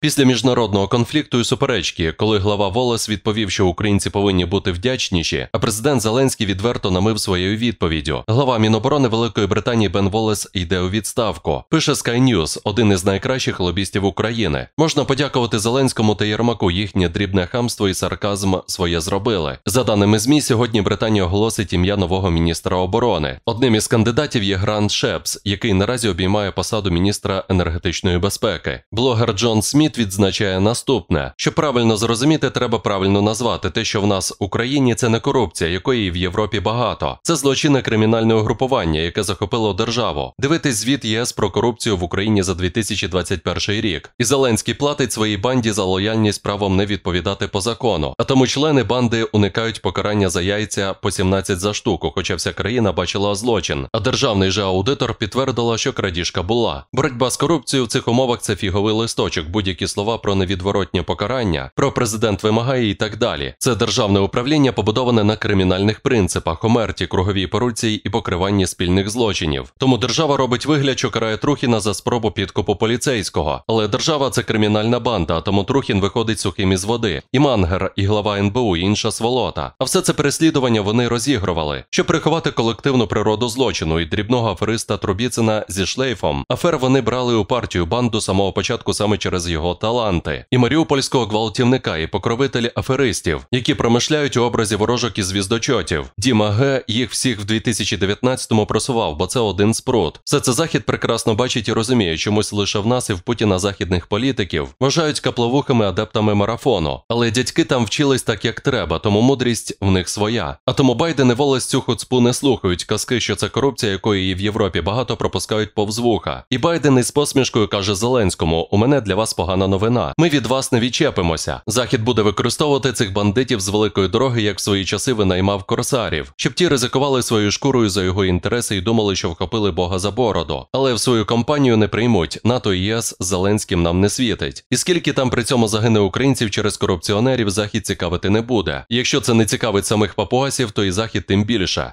Після міжнародного конфлікту і суперечки, коли глава Волос відповів, що українці повинні бути вдячніші, а президент Зеленський відверто намив своєю відповіддю. Глава Міноборони Великої Британії Бен Волес йде у відставку. Пише Sky News, один із найкращих лобістів України. Можна подякувати Зеленському та Єрмаку. Їхнє дрібне хамство і сарказм своє зробили. За даними змі, сьогодні Британія оголосить ім'я нового міністра оборони. Одним із кандидатів є Грант Шепс, який наразі обіймає посаду міністра енергетичної безпеки. Блогер Джон Сміт відзначає наступне: щоб правильно зрозуміти, треба правильно назвати те, що в нас в Україні це не корупція, якої в Європі багато. Це злочини кримінальне групування, яке захопило державу. Дивитись звіт ЄС про корупцію в Україні за 2021 рік. І Зеленський платить своїй банді за лояльність правом не відповідати по закону. А тому члени банди уникають покарання за яйця по 17 за штуку, хоча вся країна бачила злочин. А державний же аудитор підтвердила, що крадіжка була. Боротьба з корупцією в цих умовах це фіговий листочок. будь будь-які слова про невідворотнє покарання, про президент вимагає і так далі. Це державне управління побудоване на кримінальних принципах, омерті, круговій поруці і покриванні спільних злочинів. Тому держава робить вигляд, що карає Трухіна за спробу підкупу поліцейського. Але держава це кримінальна банда, тому Трухін виходить сухим із води. І Мангер, і глава НБУ, і інша сволота. А все це переслідування вони розігрували, щоб приховати колективну природу злочину і дрібного афериста Трубіцина зі шлейфом. Афер вони брали у партію банду самого початку саме через його його таланти, і маріупольського гвалтівника і покровителі аферистів, які промишляють у образі ворожок і звіздочотів. Діма Г їх всіх в 2019-му просував, бо це один спрут. Все це захід прекрасно бачить і розуміє, чомусь лише в нас і в Путіна західних політиків вважають капловухими адептами марафону. Але дядьки там вчились так, як треба, тому мудрість в них своя. А тому Байден і волость цю хуцпу не слухають казки, що це корупція, якої і в Європі багато пропускають повз вуха. І Байден із посмішкою каже Зеленському: у мене для вас погано погана новина. Ми від вас не відчепимося. Захід буде використовувати цих бандитів з великої дороги, як в свої часи винаймав корсарів, щоб ті ризикували своєю шкурою за його інтереси і думали, що вхопили Бога за бороду. Але в свою компанію не приймуть. НАТО і ЄС з Зеленським нам не світить. І скільки там при цьому загине українців через корупціонерів, захід цікавити не буде. Якщо це не цікавить самих папуасів, то і захід тим більше.